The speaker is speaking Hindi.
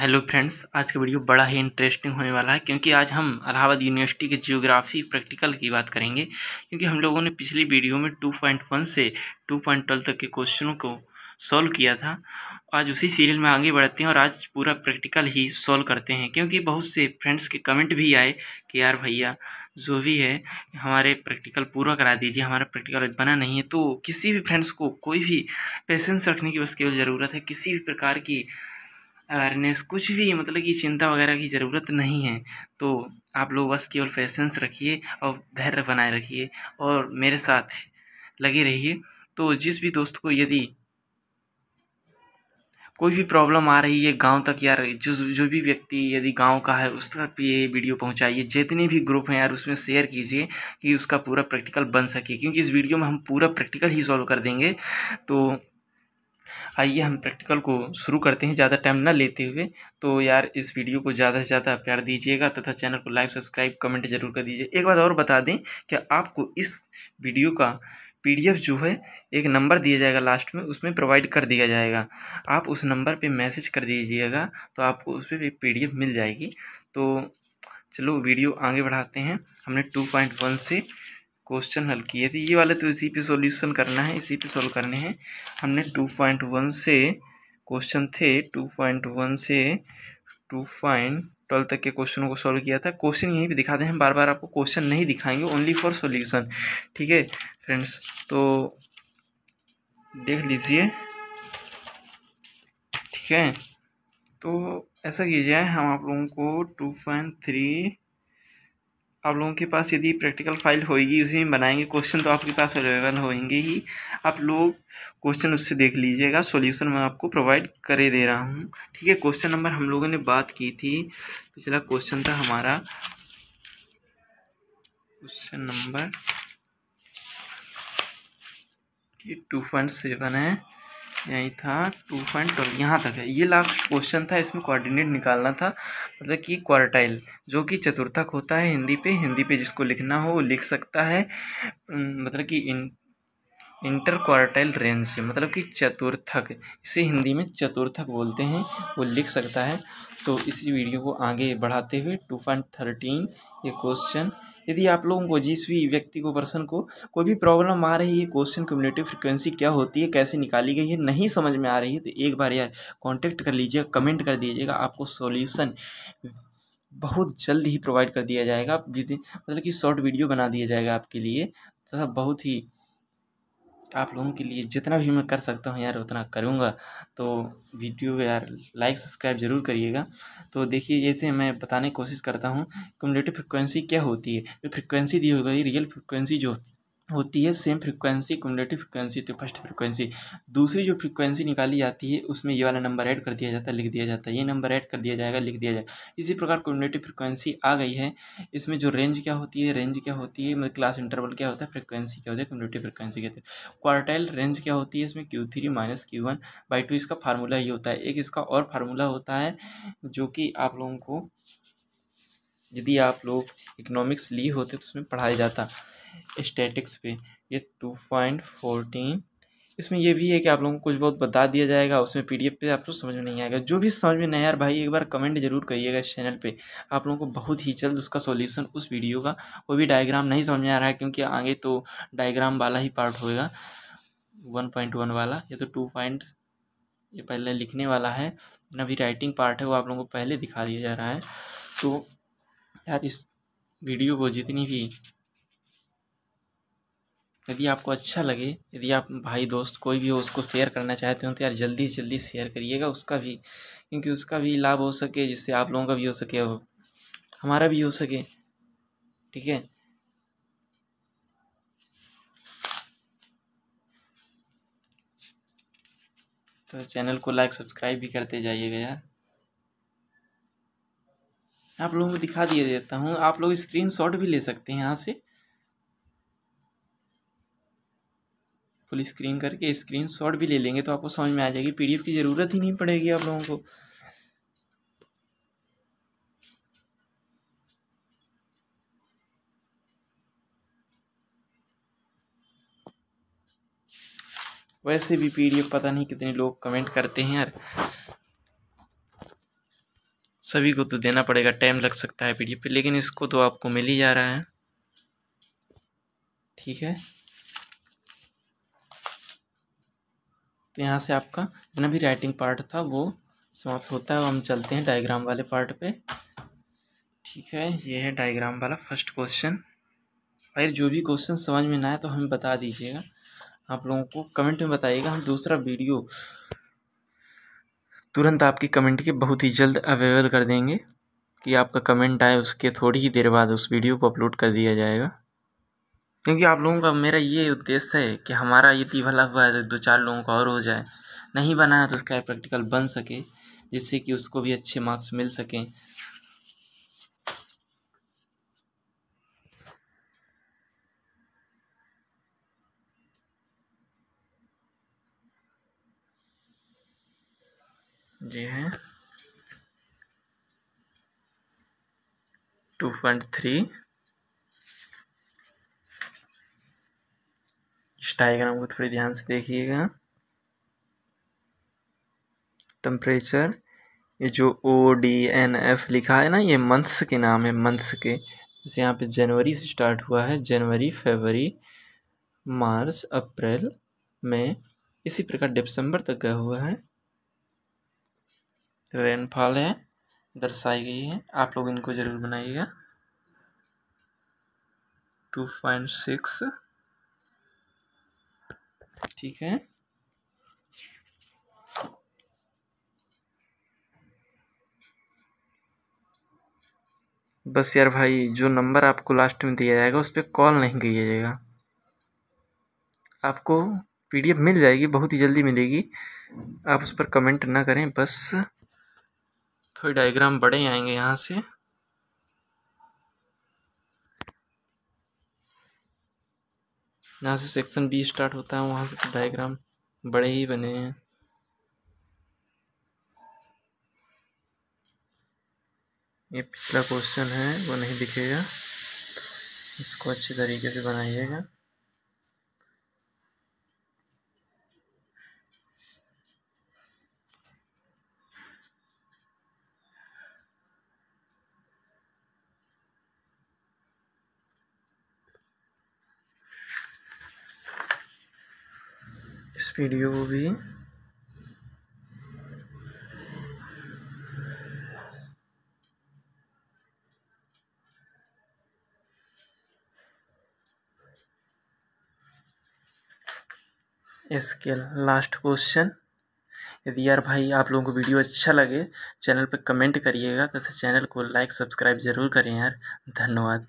हेलो फ्रेंड्स आज का वीडियो बड़ा ही इंटरेस्टिंग होने वाला है क्योंकि आज हम इलाहाबाद यूनिवर्सिटी के जियोग्राफी प्रैक्टिकल की बात करेंगे क्योंकि हम लोगों ने पिछली वीडियो में 2.1 से 2.12 तक के क्वेश्चनों को सॉल्व किया था आज उसी सीरियल में आगे बढ़ते हैं और आज पूरा प्रैक्टिकल ही सॉल्व करते हैं क्योंकि बहुत से फ्रेंड्स के कमेंट भी आए कि यार भैया जो भी है हमारे प्रैक्टिकल पूरा करा दीजिए हमारा प्रैक्टिकल बना नहीं है तो किसी भी फ्रेंड्स को कोई भी पेशेंस रखने की बस केवल ज़रूरत है किसी भी प्रकार की अवेयरनेस कुछ भी मतलब कि चिंता वगैरह की ज़रूरत नहीं है तो आप लोग बस केवल पेशेंस रखिए और धैर्य बनाए रखिए और मेरे साथ लगे रहिए तो जिस भी दोस्त को यदि कोई भी प्रॉब्लम आ रही है गांव तक यार जो जो भी व्यक्ति यदि गांव का है उस तक भी ये वीडियो पहुंचाइए जितने भी ग्रुप हैं यार उसमें शेयर कीजिए कि उसका पूरा प्रैक्टिकल बन सके क्योंकि इस वीडियो में हम पूरा प्रैक्टिकल ही सॉल्व कर देंगे तो आइए हम प्रैक्टिकल को शुरू करते हैं ज़्यादा टाइम ना लेते हुए तो यार इस वीडियो को ज़्यादा से ज़्यादा प्यार दीजिएगा तथा चैनल को लाइक सब्सक्राइब कमेंट जरूर कर दीजिए एक बात और बता दें कि आपको इस वीडियो का पीडीएफ जो है एक नंबर दिया जाएगा लास्ट में उसमें प्रोवाइड कर दिया जाएगा आप उस नंबर पर मैसेज कर दीजिएगा तो आपको उस पर पी मिल जाएगी तो चलो वीडियो आगे बढ़ाते हैं हमने टू से क्वेश्चन हल किए थे ये वाले तो इसी पे सॉल्यूशन करना है इसी पे सॉल्व करने हैं हमने 2.1 से क्वेश्चन थे 2.1 से 2.12 तक के क्वेश्चनों को सॉल्व किया था क्वेश्चन यहीं पे दिखा दें हम बार बार आपको क्वेश्चन नहीं दिखाएंगे ओनली फॉर सॉल्यूशन ठीक है फ्रेंड्स तो देख लीजिए ठीक है तो ऐसा कीजिए हम आप लोगों को टू पॉइंट थ्री आप लोगों के पास यदि प्रैक्टिकल फाइल होगी उसी में बनाएंगे क्वेश्चन तो आपके पास अवेलेबल होंगे ही आप लोग क्वेश्चन उससे देख लीजिएगा सॉल्यूशन मैं आपको प्रोवाइड करे दे रहा हूँ ठीक है क्वेश्चन नंबर हम लोगों ने बात की थी पिछला क्वेश्चन था हमारा question number two point seven है यही था टू पॉइंट ट्वेल्व यहाँ तक है ये लास्ट क्वेश्चन था इसमें कोऑर्डिनेट निकालना था मतलब कि क्वार्टाइल जो कि चतुर्थक होता है हिंदी पे हिंदी पे जिसको लिखना हो वो लिख सकता है मतलब कि इन इंटर रेंज से मतलब कि चतुर्थक इसे हिंदी में चतुर्थक बोलते हैं वो लिख सकता है तो इसी वीडियो को आगे बढ़ाते हुए टू पॉइंट थर्टीन ये क्वेश्चन यदि आप लोगों को जिस भी व्यक्ति को पर्सन को कोई भी प्रॉब्लम आ रही है क्वेश्चन कम्युनिटिव फ्रिक्वेंसी क्या होती है कैसे निकाली गई है नहीं समझ में आ रही है तो एक बार यार कॉन्टैक्ट कर लीजिएगा कमेंट कर दीजिएगा आपको सोल्यूशन बहुत जल्द ही प्रोवाइड कर दिया जाएगा मतलब कि शॉर्ट वीडियो बना दिया जाएगा आपके लिए तथा तो बहुत ही आप लोगों के लिए जितना भी मैं कर सकता हूँ यार उतना करूँगा तो वीडियो यार लाइक सब्सक्राइब ज़रूर करिएगा तो देखिए जैसे मैं बताने की कोशिश करता हूँ कम्युलेटिव फ्रिक्वेंसी क्या होती है जो फ्रिक्वेंसी दी हो गई रियल फ्रिक्वेंसी जो होती है सेम फ्रिक्वेंसी कम्युलेटिव फ्रिक्वेंसी तो फर्स्ट फ्रिक्वेंसी दूसरी जो फ्रिक्वेंसी निकाली जाती है उसमें ये वाला नंबर ऐड कर दिया जाता है लिख दिया जाता है ये नंबर ऐड कर दिया जाएगा लिख दिया जाएगा इसी प्रकार कम्युलेटिव फ्रिक्वेंसी आ गई है इसमें जो रेंज क्या होती है रेंज क्या होती है मतलब क्लास इंटरवल क्या होता है फ्रिक्वेंसी क्या होती है कम्युलेटिव फ्रिक्वेंसी कहते हैं क्वार्टाइल रेंज क्या होती है इसमें Q three minus Q one by two इसका फार्मूला ही होता है एक इसका और फार्मूला होता है जो कि आप लोगों को यदि आप लोग इकोनॉमिक्स लिए होते तो उसमें पढ़ाया जाता स्टैटिक्स पे ये टू पॉइंट फोर्टीन इसमें यह भी है कि आप लोगों को कुछ बहुत बता दिया जाएगा उसमें पी पे आप लोग समझ में नहीं आएगा जो भी समझ में नहीं यार भाई एक बार कमेंट जरूर करिएगा इस चैनल पे आप लोगों को बहुत ही जल्द उसका सॉल्यूशन उस वीडियो का वो भी डायग्राम नहीं समझ में आ रहा है क्योंकि आगे तो डायग्राम वाला ही पार्ट होएगा वन पॉइंट वन वाला या तो टू पॉइंट ये पहले लिखने वाला है अभी राइटिंग पार्ट है वो आप लोगों को पहले दिखा दिया जा रहा है तो यार इस वीडियो को जितनी भी यदि आपको अच्छा लगे यदि आप भाई दोस्त कोई भी हो उसको शेयर करना चाहते हो तो यार जल्दी से जल्दी शेयर करिएगा उसका भी क्योंकि उसका भी लाभ हो सके जिससे आप लोगों का भी हो सके और हमारा भी हो सके ठीक है तो चैनल को लाइक सब्सक्राइब भी करते जाइएगा यार आप लोगों को दिखा दिए देता हूँ आप लोग स्क्रीनशॉट भी ले सकते हैं यहाँ से फुल स्क्रीन करके स्क्रीन शॉट भी ले लेंगे तो आपको समझ में आ जाएगी पीडीएफ की ज़रूरत ही नहीं पड़ेगी आप लोगों को वैसे भी पीडीएफ पता नहीं कितने लोग कमेंट करते हैं यार सभी को तो देना पड़ेगा टाइम लग सकता है पीडीएफ पे लेकिन इसको तो आपको मिल ही जा रहा है ठीक है तो यहाँ से आपका जितना भी राइटिंग पार्ट था वो समाप्त होता है हम चलते हैं डायग्राम वाले पार्ट पे ठीक है ये है डायग्राम वाला फर्स्ट क्वेश्चन भाई जो भी क्वेश्चन समझ में ना आए तो हमें बता दीजिएगा आप लोगों को कमेंट में बताइएगा हम दूसरा वीडियो तुरंत आपकी कमेंट के बहुत ही जल्द अवेलेबल कर देंगे कि आपका कमेंट आए उसके थोड़ी ही देर बाद उस वीडियो को अपलोड कर दिया जाएगा क्योंकि आप लोगों का मेरा ये उद्देश्य है कि हमारा यदि भला हुआ है दो चार लोगों का और हो जाए नहीं बना है तो उसका प्रैक्टिकल बन सके जिससे कि उसको भी अच्छे मार्क्स मिल सकें जी हैं टू पॉइंट थ्री डायग्राम को थोड़ी ध्यान से देखिएगा टेम्परेचर ये जो ओ डी एन एफ लिखा है ना ये मंथ्स के नाम है मंथ्स के जैसे यहाँ पे जनवरी से स्टार्ट हुआ है जनवरी फरवरी मार्च अप्रैल मई इसी प्रकार दिसंबर तक गया हुआ है रेनफॉल है दर्शाई गई है आप लोग इनको ज़रूर बनाइएगा टू पॉइंट सिक्स ठीक है बस यार भाई जो नंबर आपको लास्ट में दिया जाएगा उस पर कॉल नहीं जाएगा आपको पीडीएफ मिल जाएगी बहुत ही जल्दी मिलेगी आप उस पर कमेंट ना करें बस थोड़े डायग्राम बड़े आएंगे यहाँ से यहाँ से सेक्शन बी स्टार्ट होता है वहाँ से डायग्राम तो बड़े ही बने हैं ये पिछला क्वेश्चन है वो नहीं दिखेगा इसको अच्छे तरीके से बनाइएगा इस वीडियो को भी इसके लास्ट क्वेश्चन यदि यार भाई आप लोगों को वीडियो अच्छा लगे चैनल पर कमेंट करिएगा तथा तो चैनल को लाइक सब्सक्राइब ज़रूर करें यार धन्यवाद